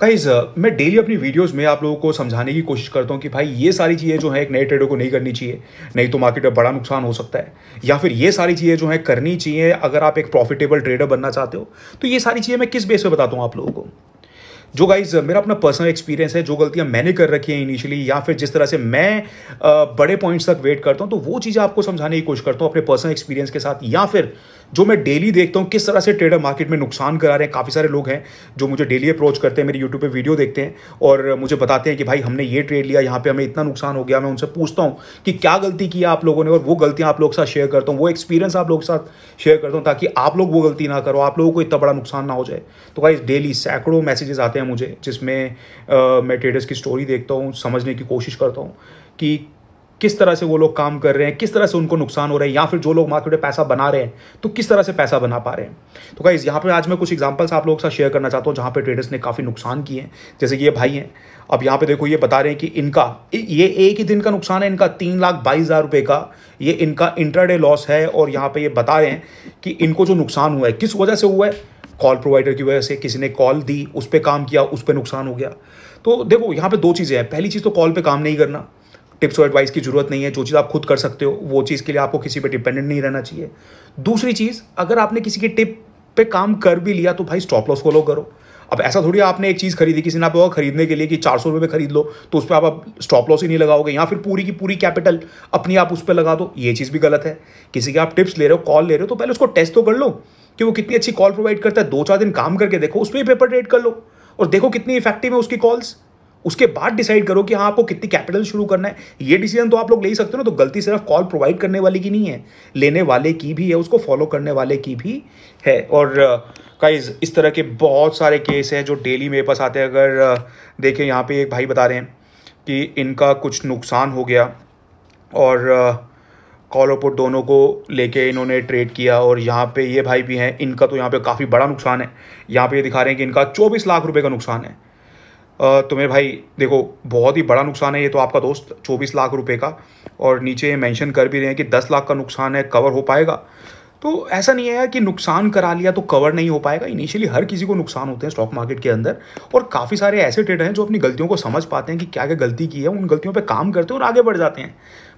guys uh, मैं daily अपनी videos में आप लोगों को समझाने की कोशिश करता हूँ कि भाई ये सारी चीज़ें जो है एक नए ट्रेडर को नहीं करनी चाहिए नहीं तो मार्केट में बड़ा नुकसान हो सकता है या फिर ये सारी चीज़ें जो है करनी चाहिए अगर आप एक प्रॉफिटेबल ट्रेडर बनना चाहते हो तो ये सारी चीज़ें मैं किस बेस पर बताता हूँ आप लोगों को जो गाइज uh, मेरा अपना पर्सनल एक्सपीरियंस है जो गलतियां मैंने कर रखी हैं इनिशियली या फिर जिस तरह से मैं uh, बड़े पॉइंट्स तक वेट करता हूं तो वो चीज़ें आपको समझाने की कोशिश करता हूं अपने पर्सनल एक्सपीरियंस के साथ या फिर जो मैं डेली देखता हूँ किस तरह से ट्रेडर मार्केट में नुकसान करा रहे हैं काफ़ी सारे लोग हैं जो मुझे डेली अप्रोच करते हैं मेरे यूट्यूब पर वीडियो देखते हैं और मुझे बताते हैं कि भाई हमने ये ट्रेड लिया यहाँ पर हमें इतना नुकसान हो गया मैं उनसे पूछता हूँ कि क्या गलती किया आप लोगों ने और वो गलतियाँ आप लोग के साथ शेयर करता हूँ वो एक्सपीरियंस आप लोग के साथ शेयर करता हूँ ताकि आप लोग वो गलती ना करो आप लोगों को इतना बड़ा नुकसान ना हो जाए तो भाई डेली सैकड़ों मैसेजेस आते हैं मुझे जिसमें मैं ट्रेडर्स की स्टोरी देखता हूँ समझने की कोशिश करता हूँ कि किस तरह से वो लोग काम कर रहे हैं किस तरह से उनको नुकसान हो रहा है या फिर जो लोग मार्केट में पैसा बना रहे हैं तो किस तरह से पैसा बना पा रहे हैं तो गाइज यहाँ पे आज मैं कुछ एग्जाम्पल्स आप लोगों के साथ शेयर करना चाहता हूँ जहाँ पे ट्रेडर्स ने काफ़ी नुकसान किए हैं जैसे कि ये भाई हैं अब यहाँ पे देखो ये बता रहे हैं कि इनका ये एक ही दिन का नुकसान है इनका तीन लाख बाईस हज़ार रुपये का ये इनका इंटरडे लॉस है और यहाँ पे ये बता रहे हैं कि इनको जो नुकसान हुआ है किस वजह से हुआ है कॉल प्रोवाइडर की वजह से किसी ने कॉल दी उस पर काम किया उस पर नुकसान हो गया तो देखो यहाँ पे दो चीज़ें हैं पहली चीज़ तो कॉल पे काम नहीं करना टिप्स और एडवाइस की ज़रूरत नहीं है जो चीज़ आप खुद कर सकते हो वो चीज़ के लिए आपको किसी पे डिपेंडेंट नहीं रहना चाहिए दूसरी चीज़ अगर आपने किसी की टिप पे काम कर भी लिया तो भाई स्टॉप लॉस फॉलो करो अब ऐसा थोड़ी आपने एक चीज़ खरीदी किसी ने आप खरीदने के लिए कि चार सौ रुपये में खरीद लो तो उस पर आप स्टॉप लॉस ही नहीं लगाओगे या फिर पूरी की पूरी कैपिटल अपनी आप उस पर लगा दो ये चीज़ भी गलत है किसी के आप टिप्स ले रहे हो कॉल ले रहे हो तो पहले उसको टेस्ट तो कर लो कि वो कितनी अच्छी कॉल प्रोवाइड करता है दो चार दिन काम करके देखो उस पर पेपर ट्रेड कर लो और देखो कितनी इफेक्टिव है उसकी कॉल्स उसके बाद डिसाइड करो कि हाँ आपको कितनी कैपिटल शुरू करना है ये डिसीजन तो आप लोग ले ही सकते हो ना तो गलती सिर्फ कॉल प्रोवाइड करने वाली की नहीं है लेने वाले की भी है उसको फॉलो करने वाले की भी है और गाइज uh, इस तरह के बहुत सारे केस हैं जो डेली मेरे पास आते हैं अगर uh, देखें यहाँ पे एक भाई बता रहे हैं कि इनका कुछ नुकसान हो गया और कॉल uh, ओपोट दोनों को लेके इन्होंने ट्रेड किया और यहाँ पे ये भाई भी हैं इनका तो यहाँ पे काफ़ी बड़ा नुकसान है यहाँ पे ये दिखा रहे हैं कि इनका 24 लाख रुपए का नुकसान है तुम्हें भाई देखो बहुत ही बड़ा नुकसान है ये तो आपका दोस्त चौबीस लाख रुपए का और नीचे मेंशन कर भी रहे हैं कि दस लाख का नुकसान है कवर हो पाएगा तो ऐसा नहीं है कि नुकसान करा लिया तो कवर नहीं हो पाएगा इनिशियली हर किसी को नुकसान होते हैं स्टॉक मार्केट के अंदर और काफ़ी सारे ऐसे ट्रेडर हैं जो अपनी गलतियों को समझ पाते हैं कि क्या क्या गलती की है उन गलतियों पे काम करते हैं और आगे बढ़ जाते हैं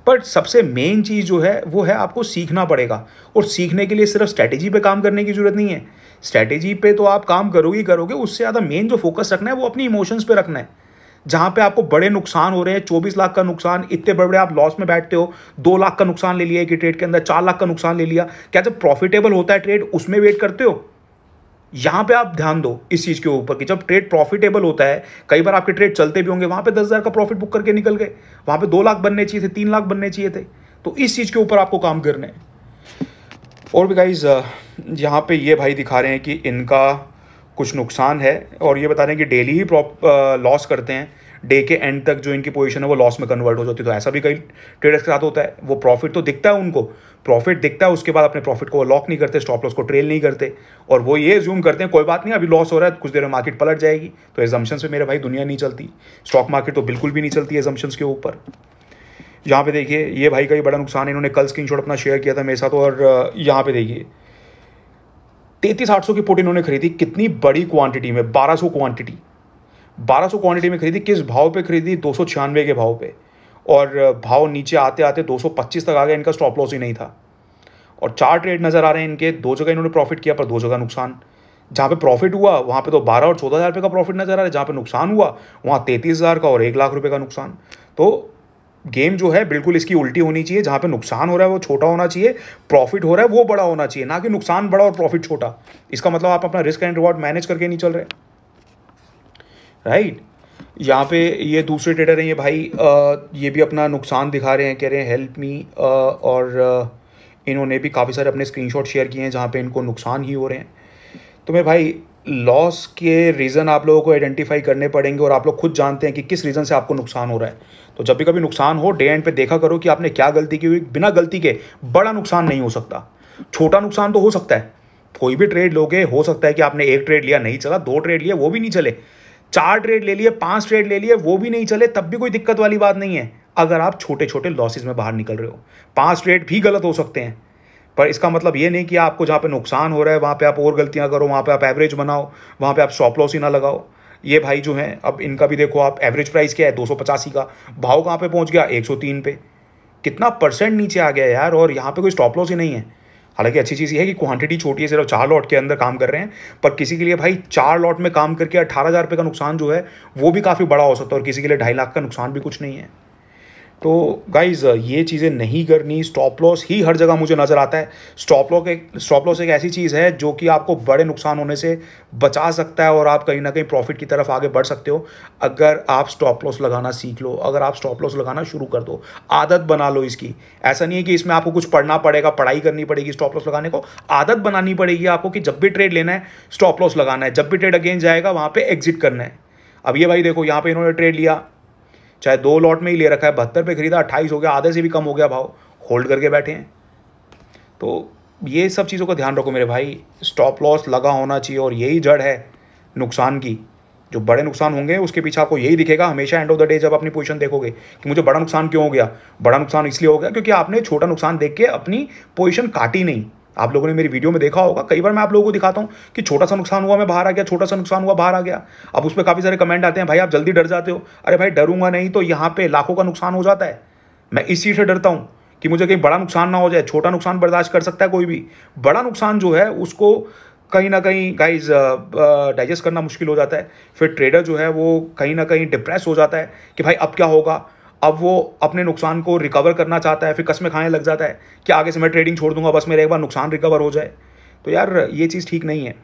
बट सबसे मेन चीज़ जो है वो है आपको सीखना पड़ेगा और सीखने के लिए सिर्फ स्ट्रैटेजी पे काम करने की जरूरत नहीं है स्ट्रैटेजी पे तो आप काम करोगे ही करोगे उससे ज़्यादा मेन जो फोकस रखना है वो अपनी इमोशंस पे रखना है जहाँ पे आपको बड़े नुकसान हो रहे हैं चौबीस लाख का नुकसान इतने बड़े बड़े आप लॉस में बैठते हो दो लाख का नुकसान ले लिया एक ट्रेड के अंदर चार लाख का नुकसान ले लिया क्या जब प्रॉफिटेबल होता है ट्रेड उसमें वेट करते हो यहाँ पे आप ध्यान दो इस चीज़ के ऊपर कि जब ट्रेड प्रॉफिटेबल होता है कई बार आपके ट्रेड चलते भी होंगे वहाँ पे दस हज़ार का प्रॉफिट बुक करके निकल गए वहाँ पे दो लाख बनने चाहिए थे तीन लाख बनने चाहिए थे तो इस चीज़ के ऊपर आपको काम करना है और भी गाइज uh, यहाँ पे ये भाई दिखा रहे हैं कि इनका कुछ नुकसान है और ये बता रहे हैं कि डेली ही प्रॉप लॉस uh, करते हैं डे के एंड तक जो इनकी पोजीशन है वो लॉस में कन्वर्ट हो जाती है तो ऐसा भी कई ट्रेडर्स के साथ होता है वो प्रॉफिट तो दिखता है उनको प्रॉफिट दिखता है उसके बाद अपने प्रॉफिट को वो लॉक नहीं करते स्टॉप लॉस को ट्रेल नहीं करते और वो ये ज्यूम करते हैं कोई बात नहीं अभी लॉस हो रहा है कुछ देर में मार्केट पलट जाएगी तो एजम्पन से मेरे भाई दुनिया नहीं चलती स्टॉक मार्केट तो बिल्कुल भी नहीं चलती एजम्पन्स के ऊपर यहाँ पे देखिए ये भाई का ही बड़ा नुकसान है इन्होंने कल स्क्रीन अपना शेयर किया था मेरे साथ और यहाँ पे देखिए तैतीस आठ सौ की पुट इन्होंने खरीदी कितनी बड़ी क्वांटिटी में बारह सौ क्वांटिटी बारह सौ क्वांटिटी में खरीदी किस भाव पे खरीदी दो सौ छियानवे के भाव पे और भाव नीचे आते आते दो सौ पच्चीस तक आ गया इनका स्टॉप लॉस ही नहीं था और चार ट्रेड नज़र आ रहे हैं इनके दो जगह इन्होंने प्रॉफिट किया पर दो जगह नुकसान जहाँ पे प्रॉफिट हुआ वहाँ पे तो बारह और चौदह हज़ार रुपये का प्रॉफिट नज़र आ रहा है जहाँ पे नुकसान हुआ वहाँ तैंतीस हज़ार का और एक लाख रुपये का नुकसान तो गेम जो है बिल्कुल इसकी उल्टी होनी चाहिए जहाँ पे नुकसान हो रहा है वो छोटा होना चाहिए प्रॉफिट हो रहा है वो बड़ा होना चाहिए ना कि नुकसान बड़ा और प्रॉफिट छोटा इसका मतलब आप अपना रिस्क एंड रिवॉर्ड मैनेज करके नहीं चल रहे राइट यहाँ पे ये दूसरे ट्रेडर हैं ये भाई ये भी अपना नुकसान दिखा रहे हैं कह रहे हैं हेल्प मी और इन्होंने भी काफ़ी सारे अपने स्क्रीनशॉट शेयर किए हैं जहाँ पे इनको नुकसान ही हो रहे हैं तो मैं भाई लॉस के रीज़न आप लोगों को आइडेंटिफाई करने पड़ेंगे और आप लोग खुद जानते हैं कि किस रीज़न से आपको नुकसान हो रहा है तो जब भी कभी नुकसान हो डे एंड पे देखा करो कि आपने क्या गलती की हुई बिना गलती के बड़ा नुकसान नहीं हो सकता छोटा नुकसान तो हो सकता है कोई भी ट्रेड लोगे हो सकता है कि आपने एक ट्रेड लिया नहीं चला दो ट्रेड लिया वो भी नहीं चले चार ट्रेड ले लिए पांच ट्रेड ले लिए वो भी नहीं चले तब भी कोई दिक्कत वाली बात नहीं है अगर आप छोटे छोटे लॉसेज में बाहर निकल रहे हो पांच ट्रेड भी गलत हो सकते हैं पर इसका मतलब ये नहीं कि आपको जहाँ पे नुकसान हो रहा है वहाँ पे आप और गलतियाँ करो वहाँ पे आप एवरेज बनाओ वहाँ पे आप स्टॉप लॉस ही ना लगाओ ये भाई जो हैं अब इनका भी देखो आप एवरेज प्राइस क्या है दो का भाव कहाँ पर पहुँच गया एक पे कितना परसेंट नीचे आ गया यार और यहाँ पर कोई स्टॉप लॉस ही नहीं है हालांकि अच्छी चीज़ ये है कि क्वांटिटी छोटी है सिर्फ चार लॉट के अंदर काम कर रहे हैं पर किसी के लिए भाई चार लॉट में काम करके अट्ठारह हज़ार रुपये का नुकसान जो है वो भी काफ़ी बड़ा हो सकता है और किसी के लिए ढाई लाख का नुकसान भी कुछ नहीं है तो गाइज uh, ये चीज़ें नहीं करनी स्टॉप लॉस ही हर जगह मुझे नज़र आता है स्टॉप लॉस एक स्टॉप लॉस एक ऐसी चीज़ है जो कि आपको बड़े नुकसान होने से बचा सकता है और आप कहीं ना कहीं प्रॉफिट की तरफ आगे बढ़ सकते हो अगर आप स्टॉप लॉस लगाना सीख लो अगर आप स्टॉप लॉस लगाना शुरू कर दो आदत बना लो इसकी ऐसा नहीं है कि इसमें आपको कुछ पढ़ना पड़ेगा पढ़ाई करनी पड़ेगी स्टॉप लॉस लगाने को आदत बनानी पड़ेगी आपको कि जब भी ट्रेड लेना है स्टॉप लॉस लगाना है जब भी ट्रेड अगेंस्ट जाएगा वहाँ पर एग्जिट करना है अब ये भाई देखो यहाँ पर इन्होंने ट्रेड लिया चाहे दो लॉट में ही ले रखा है बहत्तर पे खरीदा अट्ठाईस हो गया आधे से भी कम हो गया भाव होल्ड करके बैठे हैं तो ये सब चीज़ों का ध्यान रखो मेरे भाई स्टॉप लॉस लगा होना चाहिए और यही जड़ है नुकसान की जो बड़े नुकसान होंगे उसके पीछे आपको यही दिखेगा हमेशा एंड ऑफ द डे जब अपनी पोजीशन देखोगे कि मुझे बड़ा नुकसान क्यों हो गया बड़ा नुकसान इसलिए हो गया क्योंकि आपने छोटा नुकसान देख के अपनी पोजीशन काटी नहीं आप लोगों ने मेरी वीडियो में देखा होगा कई बार मैं आप लोगों को दिखाता हूँ कि छोटा सा नुकसान हुआ मैं बाहर आ गया छोटा सा नुकसान हुआ बाहर आ गया अब उस पर काफ़ी सारे कमेंट आते हैं भाई आप जल्दी डर जाते हो अरे भाई डरूंगा नहीं तो यहाँ पे लाखों का नुकसान हो जाता है मैं इसी से डरता हूँ कि मुझे कहीं बड़ा नुकसान ना हो जाए छोटा नुकसान बर्दाश्त कर सकता है कोई भी बड़ा नुकसान जो है उसको कहीं ना कहीं गाइज डाइजेस्ट करना मुश्किल हो जाता है फिर ट्रेडर जो है वो कहीं ना कहीं डिप्रेस हो जाता है कि भाई अब क्या होगा अब वो अपने नुकसान को रिकवर करना चाहता है फिर कस में खाने लग जाता है कि आगे से मैं ट्रेडिंग छोड़ दूंगा बस मेरा एक बार नुकसान रिकवर हो जाए तो यार ये चीज़ ठीक नहीं है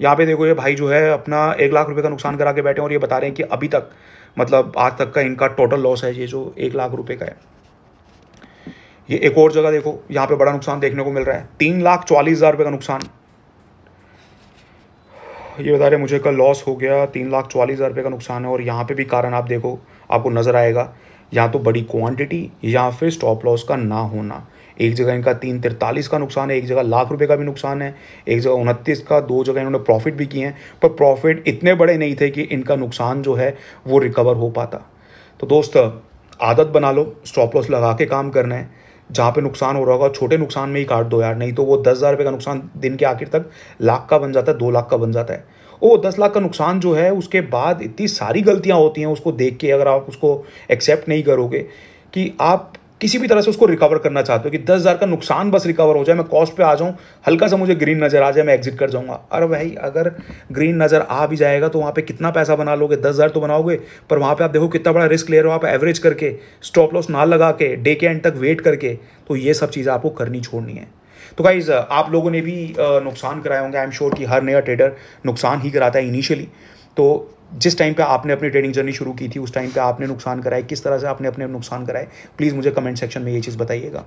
यहाँ पे देखो ये भाई जो है अपना एक लाख रुपए का नुकसान करा के बैठे हैं और ये बता रहे हैं कि अभी तक मतलब आज तक का इनका टोटल लॉस है ये जो एक लाख रुपये का है ये एक और जगह देखो यहाँ पे बड़ा नुकसान देखने को मिल रहा है तीन लाख चालीस हज़ार रुपये का नुकसान ये बता रहे मुझे कल लॉस हो गया तीन लाख चालीस हज़ार रुपये का नुकसान है और यहाँ पे भी कारण आप देखो आपको नज़र आएगा या तो बड़ी क्वांटिटी या फिर स्टॉप लॉस का ना होना एक जगह इनका तीन तिरतालीस का नुकसान है एक जगह लाख रुपए का भी नुकसान है एक जगह उनतीस का दो जगह इन्होंने प्रॉफिट भी किए हैं पर प्रॉफिट इतने बड़े नहीं थे कि इनका नुकसान जो है वो रिकवर हो पाता तो दोस्त आदत बना लो स्टॉप लॉस लगा के काम करना है जहाँ पे नुकसान हो रहा होगा छोटे नुकसान में ही काट दो यार नहीं तो वो दस हज़ार रुपये का नुकसान दिन के आखिर तक लाख का बन जाता है दो लाख का बन जाता है वो दस लाख का नुकसान जो है उसके बाद इतनी सारी गलतियाँ होती हैं उसको देख के अगर आप उसको एक्सेप्ट नहीं करोगे कि आप किसी भी तरह से उसको रिकवर करना चाहते हो कि दस हज़ार का नुकसान बस रिकवर हो जाए मैं कॉस्ट पे आ जाऊँ हल्का सा मुझे ग्रीन नज़र आ जाए मैं एग्जिट कर जाऊँगा अरे भाई अगर ग्रीन नज़र आ भी जाएगा तो वहाँ पे कितना पैसा बना लोगे दस हज़ार तो बनाओगे पर वहाँ पे आप देखो कितना बड़ा रिस्क ले रहे हो आप एवरेज करके स्टॉप लॉस ना लगा के डे के एंड तक वेट करके तो ये सब चीज़ें आपको करनी छोड़नी है तो गाइज uh, आप लोगों ने भी uh, नुकसान कराए होंगे आई एम श्योर कि हर नया ट्रेडर नुकसान ही कराता है इनिशियली तो जिस टाइम पे आपने अपनी ट्रेडिंग जर्नी शुरू की थी उस टाइम पे आपने नुकसान कराए किस तरह से आपने अपने नुकसान कराए प्लीज़ मुझे कमेंट सेक्शन में ये चीज़ बताइएगा